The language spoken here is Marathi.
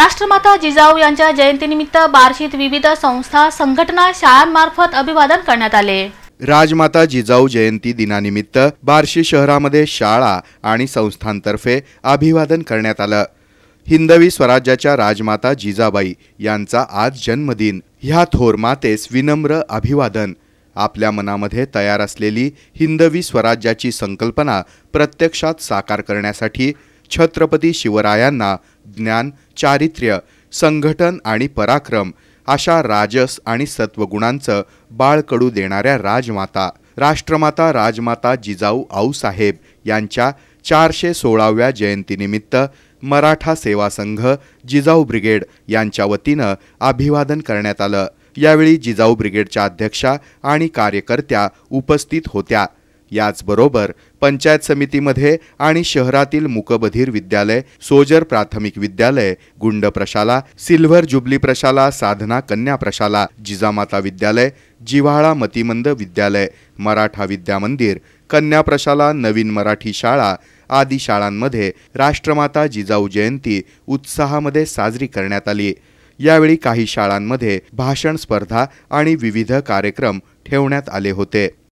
राष्ट्रमाता जिजाऊ यांच्या जयंतीनिमित्त बार्शीत विविध संस्था संघटना शाळांमार्फत अभिवादन करण्यात आले राजमाता जिजाऊ जयंती दिनानिमित्त बार्शी शहरामध्ये शाळा आणि संस्थांतर्फे अभिवादन करण्यात आलं हिंदवी स्वराज्याच्या राजमाता जिजाबाई यांचा आज जन्मदिन ह्या थोर मातेस विनम्र अभिवादन आपल्या मनामध्ये तयार असलेली हिंदवी स्वराज्याची संकल्पना प्रत्यक्षात साकार करण्यासाठी छत्रपती शिवरायांना ज्ञान चारित्र्य संघटन आणि पराक्रम अशा राजस आणि सत्वगुणांचं बाळकडू देणाऱ्या राजमाता राष्ट्रमाता राजमाता जिजाऊ आऊसाहेब यांच्या चारशे सोळाव्या जयंतीनिमित्त मराठा सेवा संघ जिजाऊ ब्रिगेड यांच्या वतीनं अभिवादन करण्यात आलं यावेळी जिजाऊ ब्रिगेडच्या अध्यक्षा आणि कार्यकर्त्या उपस्थित होत्या याचबरोबर पंचायत समितीमध्ये आणि शहरातील मुकबधीर विद्यालय सोजर प्राथमिक विद्यालय गुंड प्रशाला सिल्व्हर जुबली प्रशाला साधना कन्या प्रशाला जिजामाता विद्यालय जिव्हाळा मतिमंद विद्यालय मराठा विद्यामंदिर कन्या प्रशाला नवीन मराठी शाळा आदी शाळांमध्ये राष्ट्रमाता जिजाऊ जयंती उत्साहामध्ये साजरी करण्यात आली यावेळी काही शाळांमध्ये भाषण स्पर्धा आणि विविध कार्यक्रम ठेवण्यात आले होते